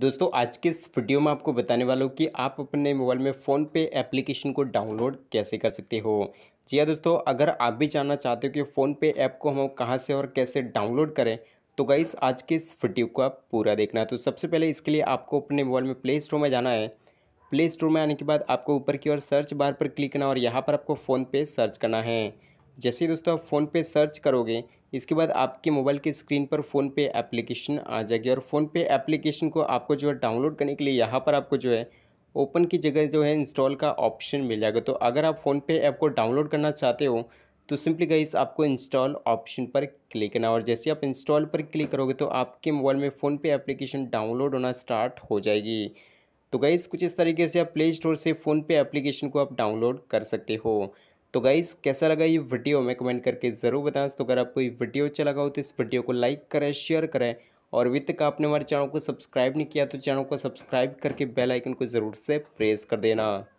दोस्तों आज के इस वीडियो में आपको बताने वाला हूँ कि आप अपने मोबाइल में फ़ोन पे एप्लीकेशन को डाउनलोड कैसे कर सकते हो जी हाँ दोस्तों अगर आप भी जानना चाहते हो कि फ़ोन पे ऐप को हम कहाँ से और कैसे डाउनलोड करें तो गाइस आज के इस वीडियो को आप पूरा देखना है तो सबसे पहले इसके लिए आपको अपने मोबाइल में प्ले स्टोर में जाना है प्ले स्टोर में आने के बाद आपको ऊपर की ओर सर्च बार पर क्लिक करना और यहाँ पर आपको फ़ोन पे सर्च करना है जैसे ही दोस्तों आप फ़ोनपे सर्च करोगे इसके बाद आपके मोबाइल के स्क्रीन पर फ़ोनपे एप्लीकेशन आ जाएगी और फ़ोनपे एप्लीकेशन को आपको जो है डाउनलोड करने के लिए यहाँ पर आपको जो है ओपन की जगह जो है इंस्टॉल का ऑप्शन मिल जाएगा तो अगर आप फ़ोनपे ऐप को डाउनलोड करना चाहते हो तो सिंपली गाइस आपको इंस्टॉल ऑप्शन पर क्लिक करना और जैसे आप इंस्टॉल पर क्लिक करोगे तो आपके मोबाइल में फ़ोनपे एप्लीकेशन डाउनलोड होना स्टार्ट हो जाएगी तो गाइस कुछ इस तरीके से आप प्ले स्टोर से फ़ोनपे एप्लीकेशन को आप डाउनलोड कर सकते हो तो गाइज़ कैसा लगा ये वीडियो हमें कमेंट करके ज़रूर बताएं तो अगर आपको ये वीडियो अच्छा लगा हो तो इस वीडियो को लाइक करें शेयर करें और अभी तक आपने हमारे चैनल को सब्सक्राइब नहीं किया तो चैनल को सब्सक्राइब करके बेल आइकन को ज़रूर से प्रेस कर देना